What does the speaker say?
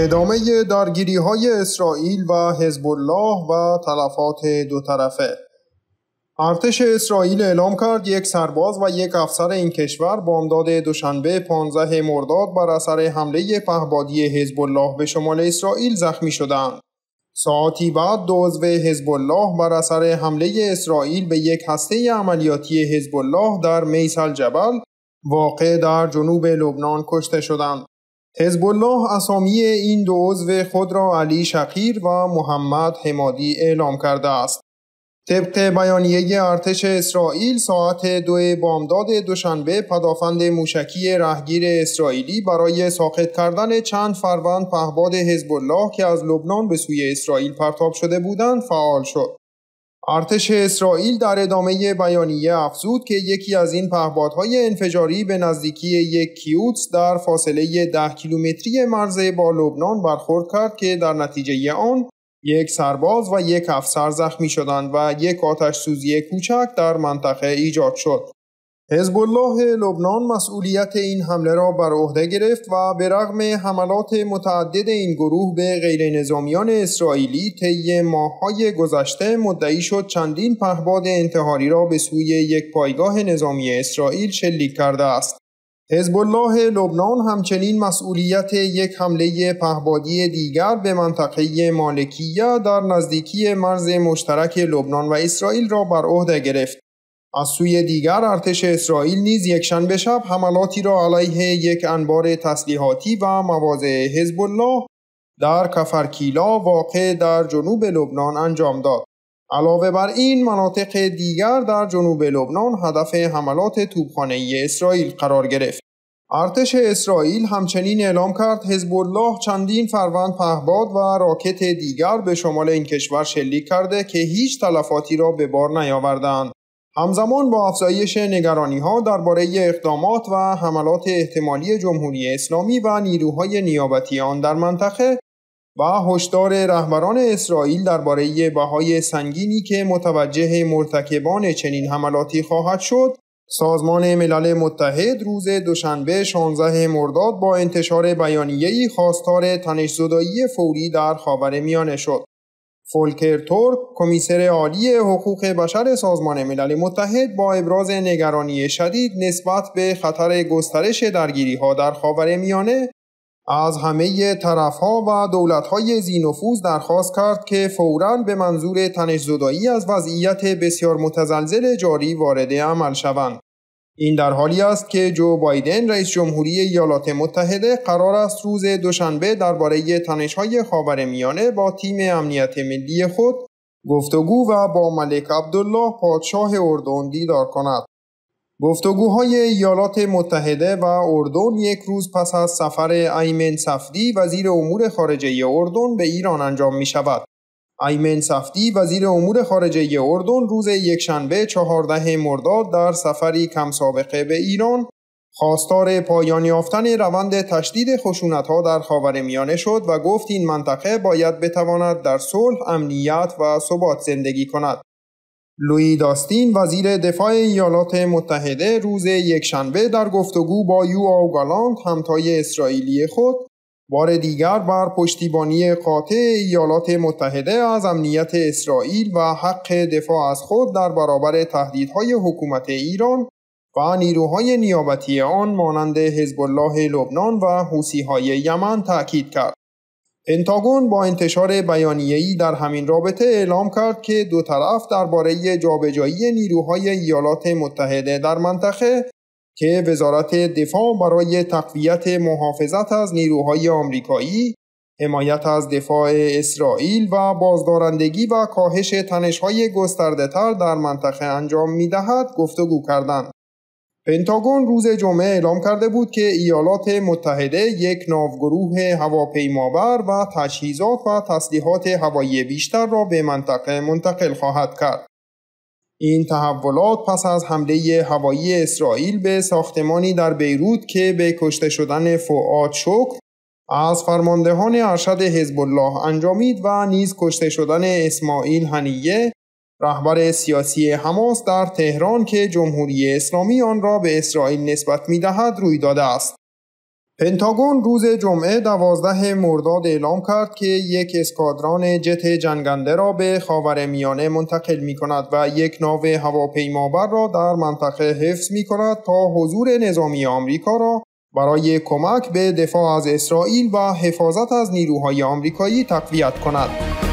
ادامه درگیری های اسرائیل و حزب الله و تلفات دو طرفه ارتش اسرائیل اعلام کرد یک سرباز و یک افسر این کشور بامداد دوشنبه 15 مرداد بر اثر حمله پهبادی حزب الله به شمال اسرائیل زخمی شدند. ساعتی بعد دو عضو حزب الله بر اثر حمله اسرائیل به یک هسته عملیاتی حزب الله در میسل جبل واقع در جنوب لبنان کشته شدند. حزب الله اسامی این دو عضو خود را علی شقیر و محمد حمادی اعلام کرده است. طبق بیانیه ارتش اسرائیل ساعت دو بامداد دوشنبه پدافند موشکی رهگیر اسرائیلی برای ساقط کردن چند فروند پهباد حزب الله که از لبنان به سوی اسرائیل پرتاب شده بودند فعال شد. ارتش اسرائیل در ادامه بیانیه افزود که یکی از این پهپادهای انفجاری به نزدیکی یک کیوتس در فاصله 10 کیلومتری مرز با لبنان برخورد کرد که در نتیجه آن یک سرباز و یک افسر زخمی شدند و یک آتش سوزی کوچک در منطقه ایجاد شد. حزب الله لبنان مسئولیت این حمله را بر عهده گرفت و به رغم حملات متعدد این گروه به غیر نظامیان اسرائیلی طی ماههای گذشته مدعی شد چندین پهباد انتحاری را به سوی یک پایگاه نظامی اسرائیل شلیک کرده است. حزب الله لبنان همچنین مسئولیت یک حمله پهبادی دیگر به منطقه مالکیه در نزدیکی مرز مشترک لبنان و اسرائیل را بر عهده گرفت. از سوی دیگر ارتش اسرائیل نیز یکشنبه شب حملاتی را علیه یک انبار تسلیحاتی و مواضع حزب الله در کفرکیلا واقع در جنوب لبنان انجام داد. علاوه بر این مناطق دیگر در جنوب لبنان هدف حملات توپخانه اسرائیل قرار گرفت. ارتش اسرائیل همچنین اعلام کرد حزب الله چندین فروند پهباد و راکت دیگر به شمال این کشور شلیک کرده که هیچ تلفاتی را به بار نیاوردند. همزمان با افزایش نگرانی ها درباره اقدامات و حملات احتمالی جمهوری اسلامی و نیروهای نیابتی آن در منطقه و هشدار رهبران اسرائیل درباره بهای سنگینی که متوجه مرتکبان چنین حملاتی خواهد شد سازمان ملل متحد روز دوشنبه 16 مرداد با انتشار بیانیه‌ای خواستار تنش‌زدایی فوری در خاورمیانه شد فولکر تورک کمیسر عالی حقوق بشر سازمان ملل متحد با ابراز نگرانی شدید نسبت به خطر گسترش درگیری ها در خاور میانه از همه ها و های زینفوز درخواست کرد که فوراً به منظور تنشزدایی از وضعیت بسیار متزلزل جاری وارد عمل شوند. این در حالی است که جو بایدن رئیس جمهوری ایالات متحده قرار است روز دوشنبه درباره تنش‌های خاورمیانه با تیم امنیت ملی خود گفتگو و با ملک عبدالله پادشاه اردن دیدار کند. گفتگوهای ایالات متحده و اردن یک روز پس از سفر ایمن صفدی وزیر امور خارجه اردن به ایران انجام می شود. ایمن سفتی وزیر امور خارجه اردن روز یکشنبه 14 مرداد در سفری کم سابقه به ایران خواستار پایان یافتن روند تشدید ها در میانه شد و گفت این منطقه باید بتواند در صلح، امنیت و ثبات زندگی کند. لوی داستین وزیر دفاع ایالات متحده روز یکشنبه در گفتگو با یو آو گالاند همتای اسرائیلی خود بار دیگر بر پشتیبانی قاطع ایالات متحده از امنیت اسرائیل و حق دفاع از خود در برابر تهدیدهای حکومت ایران و نیروهای نیابتی آن مانند حزب الله لبنان و حوسیهای یمن تأکید کرد. پنتاگون با انتشار بیانیه‌ای در همین رابطه اعلام کرد که دو طرف درباره جابجایی نیروهای ایالات متحده در منطقه که وزارت دفاع برای تقویت محافظت از نیروهای آمریکایی حمایت از دفاع اسرائیل و بازدارندگی و کاهش تنشهای گستردهتر در منطقه انجام میدهد گفتگو کردند پنتاگون روز جمعه اعلام کرده بود که ایالات متحده یک ناوگروه هواپیمابر و تجهیزات و تسلیحات هوایی بیشتر را به منطقه منتقل خواهد کرد. این تحولات پس از حمله هوایی اسرائیل به ساختمانی در بیروت که به کشته شدن فعاد شکر از فرماندهان ارشد حزب الله انجامید و نیز کشته شدن اسماعیل هنیه رهبر سیاسی حماس در تهران که جمهوری اسلامی آن را به اسرائیل نسبت می دهد روی داده است. پنتاگون روز جمعه دوازده مرداد اعلام کرد که یک اسکادران جت جنگنده را به خاور میانه منتقل می کند و یک ناو هواپیمابر را در منطقه حفظ می کند تا حضور نظامی آمریکا را برای کمک به دفاع از اسرائیل و حفاظت از نیروهای آمریکایی تقویت کند.